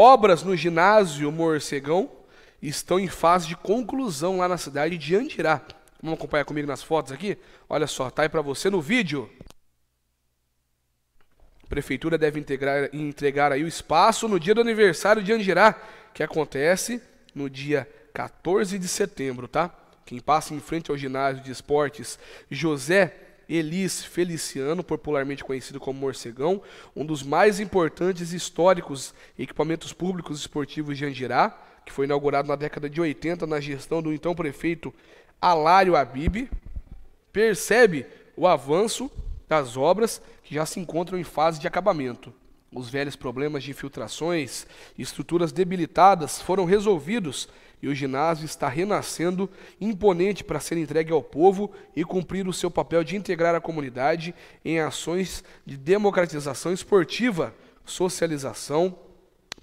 Obras no ginásio Morcegão estão em fase de conclusão lá na cidade de Andirá. Vamos acompanhar comigo nas fotos aqui? Olha só, tá aí para você no vídeo. A prefeitura deve integrar, entregar aí o espaço no dia do aniversário de Andirá, que acontece no dia 14 de setembro, tá? Quem passa em frente ao ginásio de esportes José Elis Feliciano, popularmente conhecido como Morcegão, um dos mais importantes históricos equipamentos públicos esportivos de Andirá, que foi inaugurado na década de 80 na gestão do então prefeito Alário Abib, percebe o avanço das obras que já se encontram em fase de acabamento. Os velhos problemas de infiltrações e estruturas debilitadas foram resolvidos e o ginásio está renascendo imponente para ser entregue ao povo e cumprir o seu papel de integrar a comunidade em ações de democratização esportiva, socialização,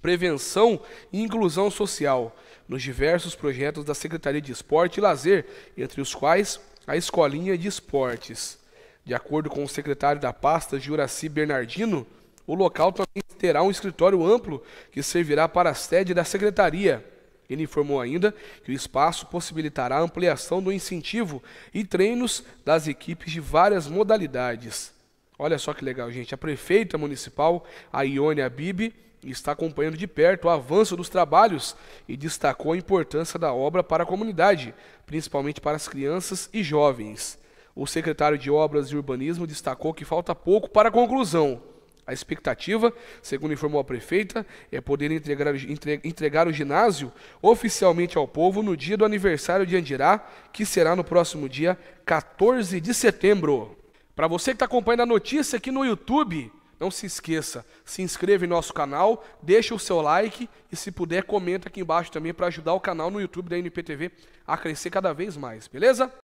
prevenção e inclusão social, nos diversos projetos da Secretaria de Esporte e Lazer, entre os quais a Escolinha de Esportes. De acordo com o secretário da pasta, Juraci Bernardino, o local também terá um escritório amplo que servirá para a sede da secretaria. Ele informou ainda que o espaço possibilitará a ampliação do incentivo e treinos das equipes de várias modalidades. Olha só que legal, gente. A prefeita municipal, a Ione Abib, está acompanhando de perto o avanço dos trabalhos e destacou a importância da obra para a comunidade, principalmente para as crianças e jovens. O secretário de Obras e Urbanismo destacou que falta pouco para a conclusão. A expectativa, segundo informou a prefeita, é poder entregar, entre, entregar o ginásio oficialmente ao povo no dia do aniversário de Andirá, que será no próximo dia 14 de setembro. Para você que está acompanhando a notícia aqui no YouTube, não se esqueça, se inscreva em nosso canal, deixa o seu like e se puder comenta aqui embaixo também para ajudar o canal no YouTube da NPTV a crescer cada vez mais, beleza?